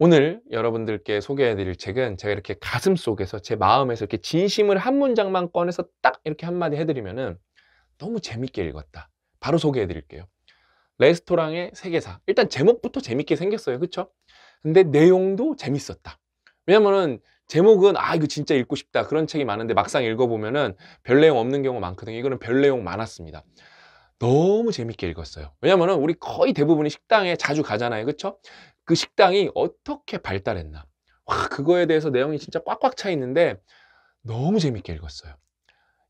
오늘 여러분들께 소개해드릴 책은 제가 이렇게 가슴 속에서 제 마음에서 이렇게 진심을 한 문장만 꺼내서 딱 이렇게 한마디 해드리면은 너무 재밌게 읽었다. 바로 소개해드릴게요. 레스토랑의 세계사. 일단 제목부터 재밌게 생겼어요. 그쵸? 근데 내용도 재밌었다. 왜냐면은 제목은 아 이거 진짜 읽고 싶다 그런 책이 많은데 막상 읽어보면은 별 내용 없는 경우 많거든요. 이거는 별 내용 많았습니다. 너무 재밌게 읽었어요. 왜냐면은 우리 거의 대부분이 식당에 자주 가잖아요. 그쵸? 그 식당이 어떻게 발달했나. 와, 그거에 대해서 내용이 진짜 꽉꽉 차 있는데 너무 재밌게 읽었어요.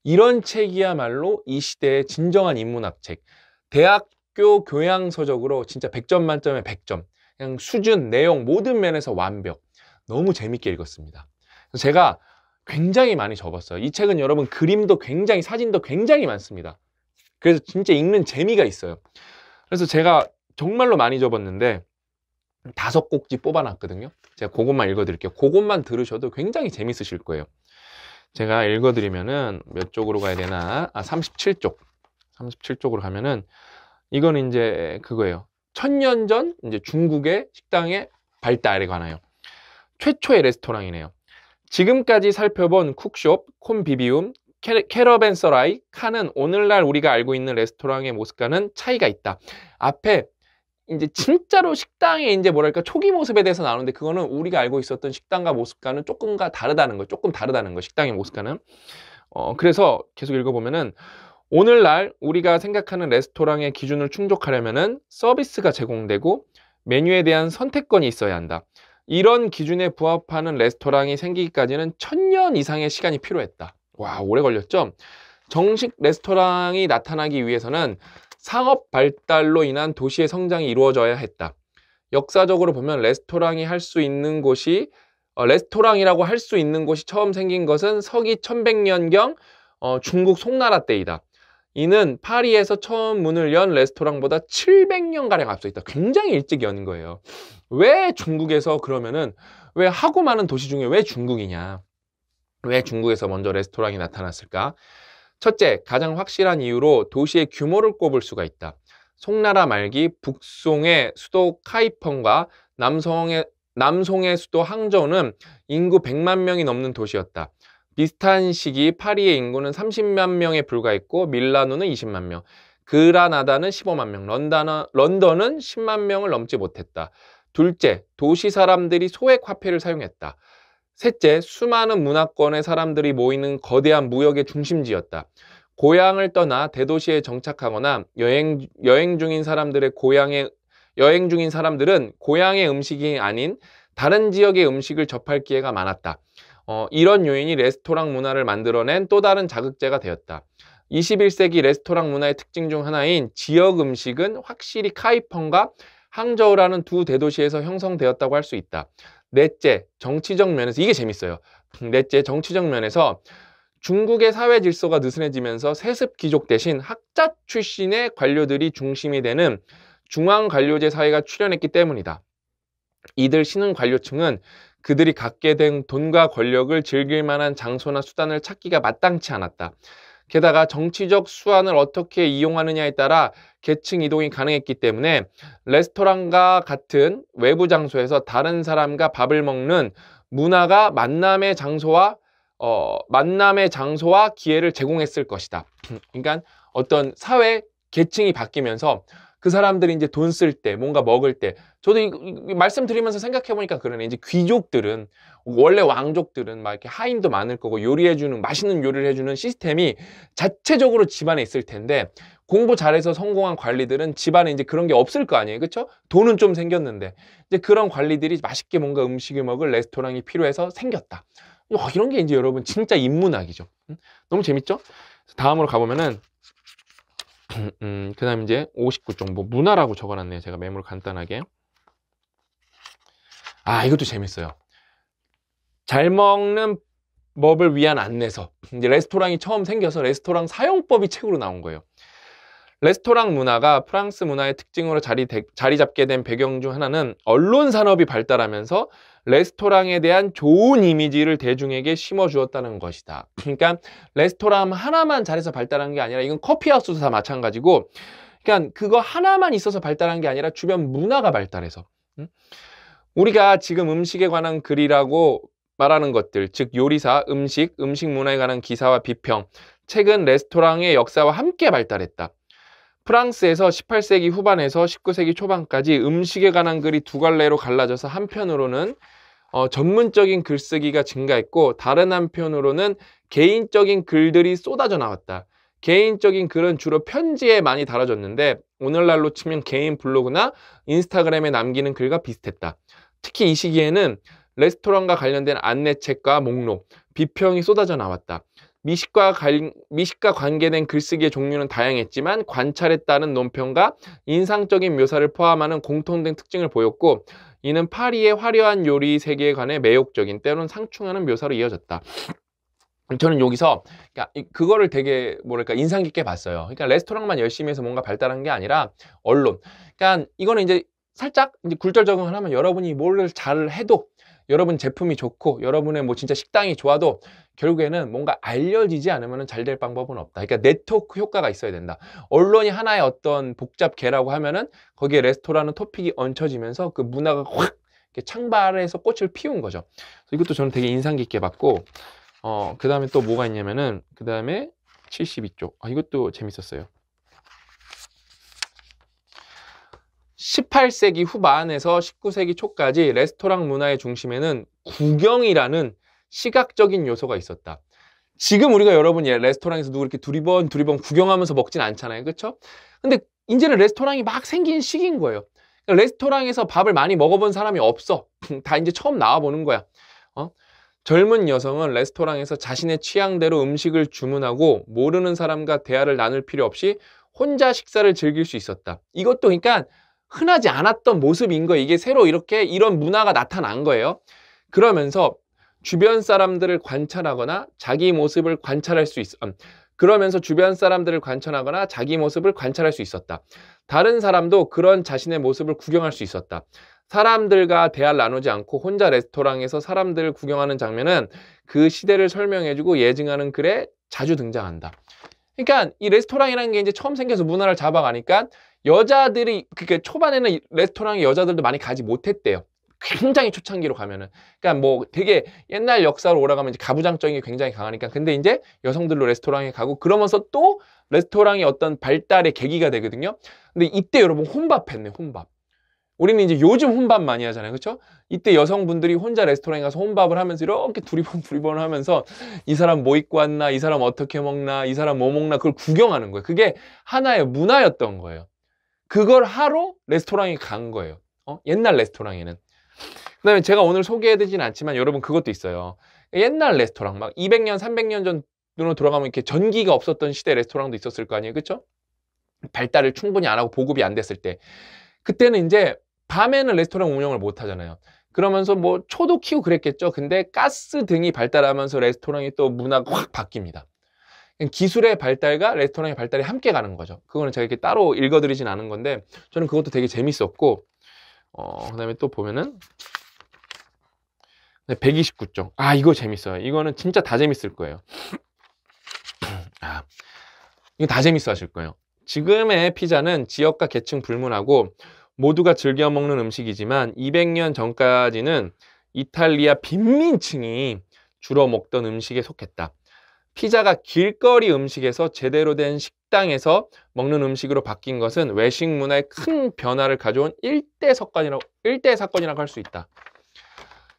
이런 책이야말로 이 시대의 진정한 인문학 책. 대학교 교양 서적으로 진짜 100점 만점에 100점. 그냥 수준, 내용 모든 면에서 완벽. 너무 재밌게 읽었습니다. 제가 굉장히 많이 접었어요. 이 책은 여러분 그림도 굉장히 사진도 굉장히 많습니다. 그래서 진짜 읽는 재미가 있어요. 그래서 제가 정말로 많이 접었는데 다섯 꼭지 뽑아놨거든요. 제가 그것만 읽어드릴게요. 그것만 들으셔도 굉장히 재밌으실 거예요. 제가 읽어드리면은 몇 쪽으로 가야 되나? 아, 37쪽. 37쪽으로 가면은 이건 이제 그거예요. 천년 전 이제 중국의 식당의 발달에 관하여 최초의 레스토랑이네요. 지금까지 살펴본 쿡숍, 콤비비움, 캐러밴서라이, 칸은 오늘날 우리가 알고 있는 레스토랑의 모습과는 차이가 있다. 앞에 이제 진짜로 식당의 이제 뭐랄까 초기 모습에 대해서 나오는데 그거는 우리가 알고 있었던 식당과 모습과는 조금과 다르다는 거, 조금 다르다는 거, 식당의 모습과는. 어, 그래서 계속 읽어보면은 오늘날 우리가 생각하는 레스토랑의 기준을 충족하려면은 서비스가 제공되고 메뉴에 대한 선택권이 있어야 한다. 이런 기준에 부합하는 레스토랑이 생기기까지는 천 년 이상의 시간이 필요했다. 와, 오래 걸렸죠? 정식 레스토랑이 나타나기 위해서는 상업 발달로 인한 도시의 성장이 이루어져야 했다. 역사적으로 보면 레스토랑이 할 수 있는 곳이 어, 레스토랑이라고 할 수 있는 곳이 처음 생긴 것은 서기 1100년경 어, 중국 송나라 때이다. 이는 파리에서 처음 문을 연 레스토랑보다 700년가량 앞서 있다. 굉장히 일찍 연 거예요. 왜 중국에서 그러면은 왜 하고 많은 도시 중에 왜 중국이냐? 왜 중국에서 먼저 레스토랑이 나타났을까? 첫째, 가장 확실한 이유로 도시의 규모를 꼽을 수가 있다. 송나라 말기 북송의 수도 카이펑과 남성의, 남송의 수도 항저우는 인구 100만 명이 넘는 도시였다. 비슷한 시기 파리의 인구는 30만 명에 불과했고 밀라노는 20만 명, 그라나다는 15만 명, 런던은, 런던은 10만 명을 넘지 못했다. 둘째, 도시 사람들이 소액 화폐를 사용했다. 셋째, 수많은 문화권의 사람들이 모이는 거대한 무역의 중심지였다. 고향을 떠나 대도시에 정착하거나 여행, 여행 중인 사람들의 고향에, 여행 중인 사람들은 고향의 음식이 아닌 다른 지역의 음식을 접할 기회가 많았다. 어, 이런 요인이 레스토랑 문화를 만들어낸 또 다른 자극제가 되었다. 21세기 레스토랑 문화의 특징 중 하나인 지역 음식은 확실히 카이펑과 항저우라는 두 대도시에서 형성되었다고 할 수 있다. 넷째, 정치적 면에서 이게 재밌어요. 넷째, 정치적 면에서 중국의 사회 질서가 느슨해지면서 세습 귀족 대신 학자 출신의 관료들이 중심이 되는 중앙 관료제 사회가 출현했기 때문이다. 이들 신흥 관료층은 그들이 갖게 된 돈과 권력을 즐길 만한 장소나 수단을 찾기가 마땅치 않았다. 게다가 정치적 수완을 어떻게 이용하느냐에 따라 계층 이동이 가능했기 때문에 레스토랑과 같은 외부 장소에서 다른 사람과 밥을 먹는 문화가 만남의 장소와 어, 만남의 장소와 기회를 제공했을 것이다. 그러니까 어떤 사회 계층이 바뀌면서 그 사람들이 이제 돈 쓸 때, 뭔가 먹을 때, 저도 이, 이, 말씀드리면서 생각해보니까 그러네. 이제 귀족들은, 원래 왕족들은 막 이렇게 하인도 많을 거고, 요리해주는, 맛있는 요리를 해주는 시스템이 자체적으로 집안에 있을 텐데, 공부 잘해서 성공한 관리들은 집안에 이제 그런 게 없을 거 아니에요. 그쵸? 돈은 좀 생겼는데. 이제 그런 관리들이 맛있게 뭔가 음식을 먹을 레스토랑이 필요해서 생겼다. 와, 이런 게 이제 여러분 진짜 인문학이죠. 너무 재밌죠? 다음으로 가보면은, 음, 그 다음 이제 5 9쪽뭐 문화라고 적어놨네요. 제가 매물 간단하게. 아, 이것도 재밌어요. 잘 먹는 법을 위한 안내서. 이제 레스토랑이 처음 생겨서 레스토랑 사용법이 책으로 나온 거예요. 레스토랑 문화가 프랑스 문화의 특징으로 자리, 대, 자리 잡게 된 배경 중 하나는 언론 산업이 발달하면서 레스토랑에 대한 좋은 이미지를 대중에게 심어주었다는 것이다. 그러니까 레스토랑 하나만 잘해서 발달한 게 아니라 이건 커피하우스도 다 마찬가지고 그러니까 그거 하나만 있어서 발달한 게 아니라 주변 문화가 발달해서 우리가 지금 음식에 관한 글이라고 말하는 것들 즉 요리사, 음식, 음식 문화에 관한 기사와 비평 책은 레스토랑의 역사와 함께 발달했다. 프랑스에서 18세기 후반에서 19세기 초반까지 음식에 관한 글이 두 갈래로 갈라져서 한편으로는 어, 전문적인 글쓰기가 증가했고 다른 한편으로는 개인적인 글들이 쏟아져 나왔다. 개인적인 글은 주로 편지에 많이 달아졌는데 오늘날로 치면 개인 블로그나 인스타그램에 남기는 글과 비슷했다. 특히 이 시기에는 레스토랑과 관련된 안내책과 목록, 비평이 쏟아져 나왔다. 미식과, 갈, 미식과 관계된 글쓰기의 종류는 다양했지만 관찰에 따른 논평과 인상적인 묘사를 포함하는 공통된 특징을 보였고 이는 파리의 화려한 요리 세계에 관해 매혹적인 때로는 상충하는 묘사로 이어졌다. 저는 여기서 그러니까 그거를 되게 뭐랄까 인상 깊게 봤어요. 그러니까 레스토랑만 열심히 해서 뭔가 발달한 게 아니라 언론. 그러니까 이거는 이제 살짝 이제 굴절 적응을 하면 여러분이 뭘잘 해도 여러분 제품이 좋고 여러분의 뭐 진짜 식당이 좋아도 결국에는 뭔가 알려지지 않으면 잘 될 방법은 없다. 그러니까 네트워크 효과가 있어야 된다. 언론이 하나의 어떤 복잡계라고 하면은 거기에 레스토랑은 토픽이 얹혀지면서 그 문화가 확 창발해서 꽃을 피운 거죠. 이것도 저는 되게 인상 깊게 봤고, 어, 그 다음에 또 뭐가 있냐면은, 그 다음에 72쪽. 아, 이것도 재밌었어요. 18세기 후반에서 19세기 초까지 레스토랑 문화의 중심에는 구경이라는 시각적인 요소가 있었다. 지금 우리가 여러분 이 예, 레스토랑에서 누구 이렇게 두리번 두리번 구경하면서 먹진 않잖아요. 그렇죠? 근데 이제는 레스토랑이 막 생긴 시기인 거예요. 그러니까 레스토랑에서 밥을 많이 먹어본 사람이 없어. 다 이제 처음 나와보는 거야. 어? 젊은 여성은 레스토랑에서 자신의 취향대로 음식을 주문하고 모르는 사람과 대화를 나눌 필요 없이 혼자 식사를 즐길 수 있었다. 이것도 그러니까 흔하지 않았던 모습인 거예요. 이게 새로 이렇게 이런 문화가 나타난 거예요. 그러면서 주변 사람들을 관찰하거나 자기 모습을 관찰할 수 있어. 음, 그러면서 주변 사람들을 관찰하거나 자기 모습을 관찰할 수 있었다. 다른 사람도 그런 자신의 모습을 구경할 수 있었다. 사람들과 대화를 나누지 않고 혼자 레스토랑에서 사람들을 구경하는 장면은 그 시대를 설명해주고 예증하는 글에 자주 등장한다. 그러니까 이 레스토랑이라는 게 이제 처음 생겨서 문화를 잡아가니까 여자들이 그게 초반에는 레스토랑에 여자들도 많이 가지 못했대요. 굉장히 초창기로 가면은 그러니까 뭐 되게 옛날 역사로 오라가면 이제 가부장적인 게 굉장히 강하니까 근데 이제 여성들로 레스토랑에 가고 그러면서 또 레스토랑의 어떤 발달의 계기가 되거든요. 근데 이때 여러분 혼밥했네 혼밥. 우리는 이제 요즘 혼밥 많이 하잖아요. 그렇죠? 이때 여성분들이 혼자 레스토랑에 가서 혼밥을 하면서 이렇게 두리번 두리번 하면서 이 사람 뭐 입고 왔나, 이 사람 어떻게 먹나, 이 사람 뭐 먹나 그걸 구경하는 거예요. 그게 하나의 문화였던 거예요. 그걸 하러 레스토랑에 간 거예요. 어? 옛날 레스토랑에는. 그 다음에 제가 오늘 소개해드리진 않지만 여러분 그것도 있어요. 옛날 레스토랑, 막 200년, 300년 전으로 돌아가면 이렇게 전기가 없었던 시대 레스토랑도 있었을 거 아니에요. 그쵸? 발달을 충분히 안 하고 보급이 안 됐을 때. 그때는 이제 밤에는 레스토랑 운영을 못 하잖아요. 그러면서 뭐 초도 키우고 그랬겠죠. 근데 가스 등이 발달하면서 레스토랑이 또 문화가 확 바뀝니다. 기술의 발달과 레스토랑의 발달이 함께 가는 거죠. 그거는 제가 이렇게 따로 읽어드리진 않은 건데 저는 그것도 되게 재밌었고 어, 그다음에 또 보면은 129쪽. 아 이거 재밌어요. 이거는 진짜 다 재밌을 거예요. 아, 이거 다 재밌어 하실 거예요. 지금의 피자는 지역과 계층 불문하고 모두가 즐겨 먹는 음식이지만 200년 전까지는 이탈리아 빈민층이 주로 먹던 음식에 속했다. 피자가 길거리 음식에서 제대로 된 식당에서 먹는 음식으로 바뀐 것은 외식 문화에 큰 변화를 가져온 일대 사건이라고, 일대 사건이라고 할 수 있다.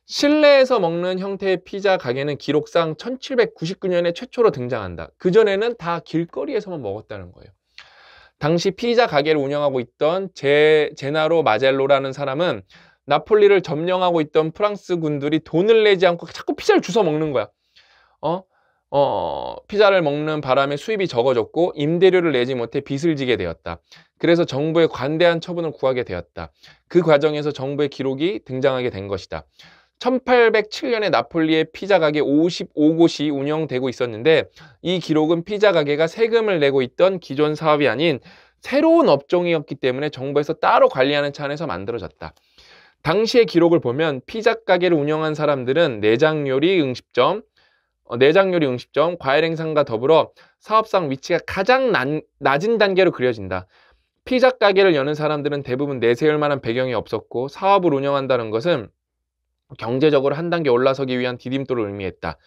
실내에서 먹는 형태의 피자 가게는 기록상 1799년에 최초로 등장한다. 그전에는 다 길거리에서만 먹었다는 거예요. 당시 피자 가게를 운영하고 있던 제, 제나로 마젤로라는 사람은 나폴리를 점령하고 있던 프랑스 군들이 돈을 내지 않고 자꾸 피자를 주워 먹는 거야. 어? 어, 피자를 먹는 바람에 수입이 적어졌고 임대료를 내지 못해 빚을 지게 되었다. 그래서 정부의 관대한 처분을 구하게 되었다. 그 과정에서 정부의 기록이 등장하게 된 것이다. 1807년에 나폴리의 피자 가게 55곳이 운영되고 있었는데 이 기록은 피자 가게가 세금을 내고 있던 기존 사업이 아닌 새로운 업종이었기 때문에 정부에서 따로 관리하는 차원에서 만들어졌다. 당시의 기록을 보면 피자 가게를 운영한 사람들은 내장 요리, 응식점 어, 내장 요리 음식점, 과일 행상과 더불어 사업상 위치가 가장 난, 낮은 단계로 그려진다. 피자 가게를 여는 사람들은 대부분 내세울 만한 배경이 없었고 사업을 운영한다는 것은 경제적으로 한 단계 올라서기 위한 디딤돌을 의미했다.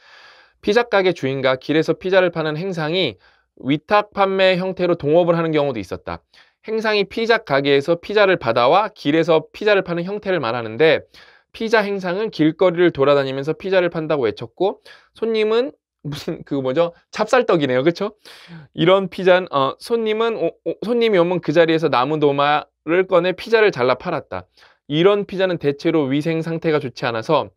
피자 가게 주인과 길에서 피자를 파는 행상이 위탁 판매 형태로 동업을 하는 경우도 있었다. 행상이 피자 가게에서 피자를 받아와 길에서 피자를 파는 형태를 말하는데 피자 행상은 길거리를 돌아다니면서 피자를 판다고 외쳤고 손님은 무슨 그 뭐죠 찹쌀떡이네요 그렇죠 이런 피자는 어, 손님은 오, 오, 손님이 오면 그 자리에서 남은 도마를 꺼내 피자를 잘라 팔았다 이런 피자는 대체로 위생 상태가 좋지 않아서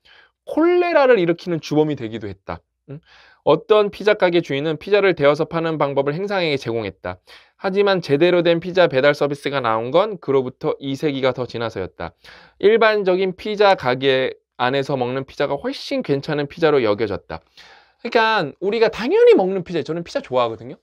콜레라를 일으키는 주범이 되기도 했다 음? 어떤 피자 가게 주인은 피자를 데워서 파는 방법을 행상에게 제공했다. 하지만 제대로 된 피자 배달 서비스가 나온 건 그로부터 2세기가 더 지나서였다. 일반적인 피자 가게 안에서 먹는 피자가 훨씬 괜찮은 피자로 여겨졌다. 그러니까 우리가 당연히 먹는 피자, 저는 피자 좋아하거든요.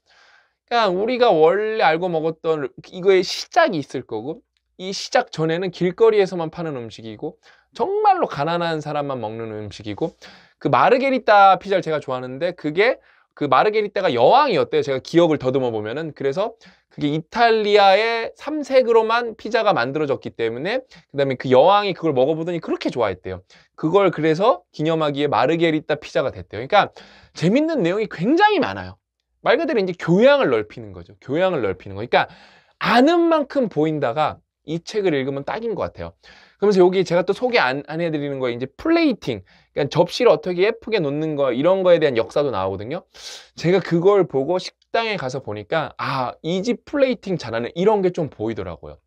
그러니까 우리가 원래 알고 먹었던 이거의 시작이 있을 거고 이 시작 전에는 길거리에서만 파는 음식이고 정말로 가난한 사람만 먹는 음식이고 그마르게리타 피자를 제가 좋아하는데 그게 그마르게리타가 여왕이었대요. 제가 기억을 더듬어 보면은 그래서 그게 이탈리아의 삼색으로만 피자가 만들어졌기 때문에 그다음에 그 여왕이 그걸 먹어보더니 그렇게 좋아했대요. 그걸 그래서 기념하기에 마르게리타 피자가 됐대요. 그러니까 재밌는 내용이 굉장히 많아요. 말 그대로 이제 교양을 넓히는 거죠. 교양을 넓히는 거. 그러니까 아는 만큼 보인다가 이 책을 읽으면 딱인 것 같아요. 그러면서 여기 제가 또 소개 안, 안 해드리는 거에 이제 플레이팅. 그러니까 접시를 어떻게 예쁘게 놓는 거 이런 거에 대한 역사도 나오거든요. 제가 그걸 보고 식당에 가서 보니까 아, 이지 플레이팅 잘하는 이런 게 좀 보이더라고요.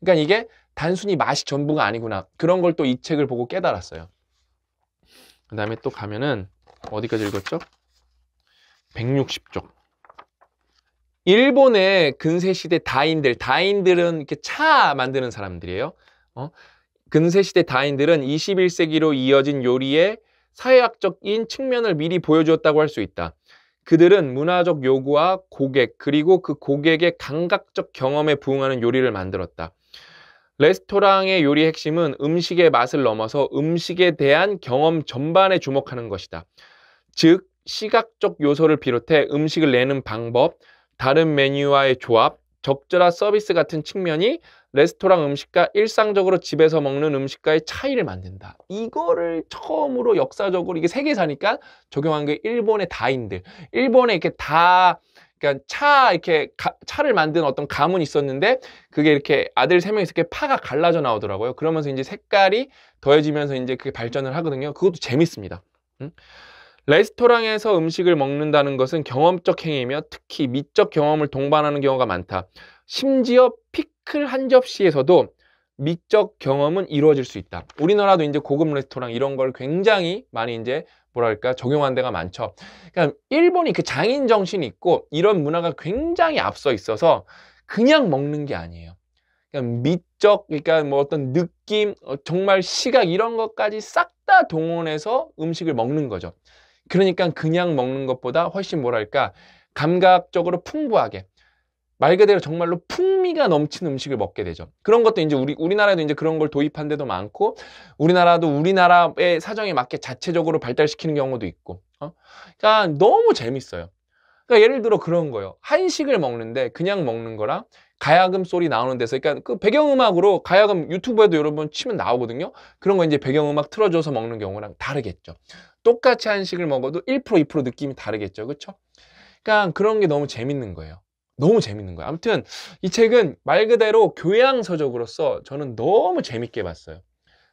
그러니까 이게 단순히 맛이 전부가 아니구나. 그런 걸 또 이 책을 보고 깨달았어요. 그 다음에 또 가면은 어디까지 읽었죠? 160쪽. 일본의 근세 시대 다인들, 다인들은 이렇게 차 만드는 사람들이에요. 어? 근세시대 다인들은 21세기로 이어진 요리의 사회학적인 측면을 미리 보여주었다고 할 수 있다. 그들은 문화적 요구와 고객, 그리고 그 고객의 감각적 경험에 부응하는 요리를 만들었다. 레스토랑의 요리 핵심은 음식의 맛을 넘어서 음식에 대한 경험 전반에 주목하는 것이다. 즉, 시각적 요소를 비롯해 음식을 내는 방법, 다른 메뉴와의 조합, 적절한 서비스 같은 측면이 레스토랑 음식과 일상적으로 집에서 먹는 음식과의 차이를 만든다. 이거를 처음으로 역사적으로 이게 세계사니까 적용한 게 일본의 다인들. 일본에 이렇게 다 그러니까 차 이렇게 가, 차를 만든 어떤 가문이 있었는데 그게 이렇게 아들 세 명이서 이렇게 파가 갈라져 나오더라고요. 그러면서 이제 색깔이 더해지면서 이제 그게 발전을 하거든요. 그것도 재밌습니다. 음? 레스토랑에서 음식을 먹는다는 것은 경험적 행위이며 특히 미적 경험을 동반하는 경우가 많다. 심지어 픽 피클 한 접시에서도 미적 경험은 이루어질 수 있다. 우리나라도 이제 고급 레스토랑 이런 걸 굉장히 많이 이제 뭐랄까 적용한 데가 많죠. 그러니까 일본이 그 장인 정신이 있고 이런 문화가 굉장히 앞서 있어서 그냥 먹는 게 아니에요. 그냥 그러니까 미적 그러니까 뭐 어떤 느낌, 어, 정말 시각 이런 것까지 싹 다 동원해서 음식을 먹는 거죠. 그러니까 그냥 먹는 것보다 훨씬 뭐랄까 감각적으로 풍부하게 말 그대로 정말로 풍미가 넘치는 음식을 먹게 되죠. 그런 것도 이제 우리 우리나라에도 이제 그런 걸 도입한 데도 많고 우리나라도 우리나라의 사정에 맞게 자체적으로 발달시키는 경우도 있고. 어? 그러니까 너무 재밌어요. 그러니까 예를 들어 그런 거예요. 한식을 먹는데 그냥 먹는 거랑 가야금 소리 나오는 데서 그러니까 그 배경음악으로 가야금 유튜브에도 여러분 치면 나오거든요. 그런 거 이제 배경음악 틀어줘서 먹는 경우랑 다르겠죠. 똑같이 한식을 먹어도 1% 2% 느낌이 다르겠죠. 그렇죠? 그러니까 그런 게 너무 재밌는 거예요. 너무 재밌는 거예요. 아무튼 이 책은 말 그대로 교양서적으로서 저는 너무 재밌게 봤어요.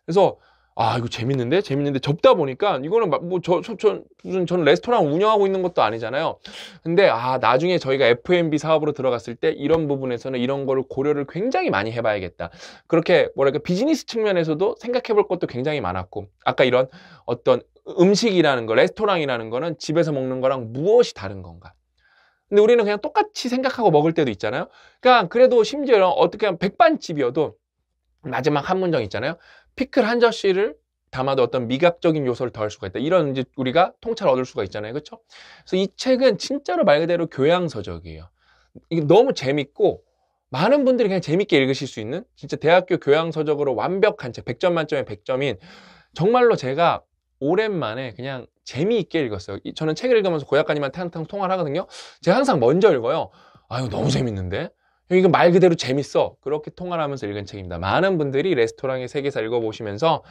그래서 아 이거 재밌는데 재밌는데 접다 보니까 이거는 뭐저 저, 저, 무슨 저는 레스토랑 운영하고 있는 것도 아니잖아요. 근데 아 나중에 저희가 F&B 사업으로 들어갔을 때 이런 부분에서는 이런 거를 고려를 굉장히 많이 해봐야겠다. 그렇게 뭐랄까 비즈니스 측면에서도 생각해볼 것도 굉장히 많았고 아까 이런 어떤 음식이라는 거, 레스토랑이라는 거는 집에서 먹는 거랑 무엇이 다른 건가? 근데 우리는 그냥 똑같이 생각하고 먹을 때도 있잖아요. 그러니까 그래도 심지어 어떻게 하면 백반집이어도 마지막 한 문장 있잖아요. 피클 한 젖씨를 담아도 어떤 미각적인 요소를 더할 수가 있다. 이런 이제 우리가 통찰 얻을 수가 있잖아요. 그렇죠? 그래서 이 책은 진짜로 말 그대로 교양서적이에요. 이게 너무 재밌고 많은 분들이 그냥 재밌게 읽으실 수 있는 진짜 대학교 교양서적으로 완벽한 책, 100점 만점에 100점인 정말로 제가 오랜만에 그냥 재미있게 읽었어요. 저는 책을 읽으면서 고약관님한테 항상 통화를 하거든요. 제가 항상 먼저 읽어요. 아유 너무 재밌는데? 이거 말 그대로 재밌어. 그렇게 통화를 하면서 읽은 책입니다. 많은 분들이 레스토랑의 세계사 읽어보시면서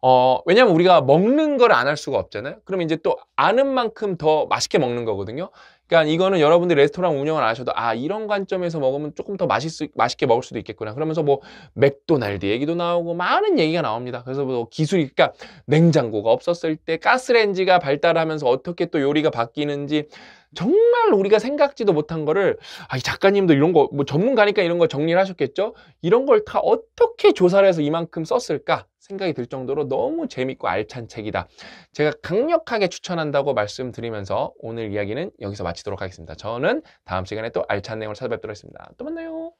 어, 왜냐면 우리가 먹는 걸 안 할 수가 없잖아요. 그러면 이제 또 아는 만큼 더 맛있게 먹는 거거든요. 그러니까 이거는 여러분들이 레스토랑 운영을 안 하셔도 아 이런 관점에서 먹으면 조금 더 맛있, 맛있게 먹을 수도 있겠구나 그러면서 뭐 맥도날드 얘기도 나오고 많은 얘기가 나옵니다 그래서 뭐 기술이 그러니까 냉장고가 없었을 때 가스레인지가 발달하면서 어떻게 또 요리가 바뀌는지 정말 우리가 생각지도 못한 거를 아, 이 작가님도 이런 거 뭐 전문가니까 이런 거 정리를 하셨겠죠? 이런 걸 다 어떻게 조사를 해서 이만큼 썼을까? 생각이 들 정도로 너무 재밌고 알찬 책이다. 제가 강력하게 추천한다고 말씀드리면서 오늘 이야기는 여기서 마치도록 하겠습니다. 저는 다음 시간에 또 알찬 내용을 찾아뵙도록 하겠습니다. 또 만나요.